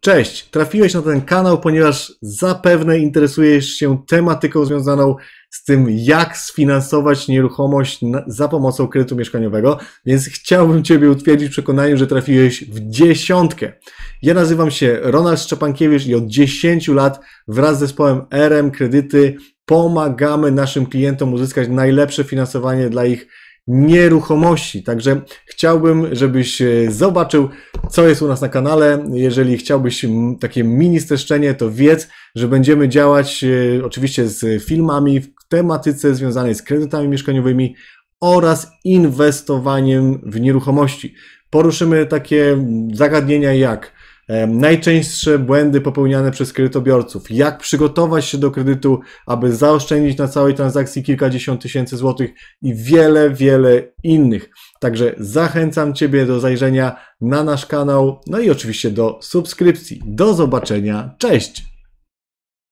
Cześć, trafiłeś na ten kanał, ponieważ zapewne interesujesz się tematyką związaną z tym, jak sfinansować nieruchomość za pomocą kredytu mieszkaniowego, więc chciałbym Ciebie utwierdzić w przekonaniu, że trafiłeś w dziesiątkę. Ja nazywam się Ronald Szczepankiewicz i od 10 lat wraz z zespołem RM Kredyty pomagamy naszym klientom uzyskać najlepsze finansowanie dla ich nieruchomości. Także chciałbym, żebyś e, zobaczył co jest u nas na kanale. Jeżeli chciałbyś takie mini streszczenie, to wiedz, że będziemy działać e, oczywiście z filmami w tematyce związanej z kredytami mieszkaniowymi oraz inwestowaniem w nieruchomości. Poruszymy takie zagadnienia jak e, najczęstsze błędy popełniane przez kredytobiorców, jak przygotować się do kredytu, aby zaoszczędzić na całej transakcji kilkadziesiąt tysięcy złotych i wiele, wiele innych. Także zachęcam Ciebie do zajrzenia na nasz kanał, no i oczywiście do subskrypcji. Do zobaczenia, cześć!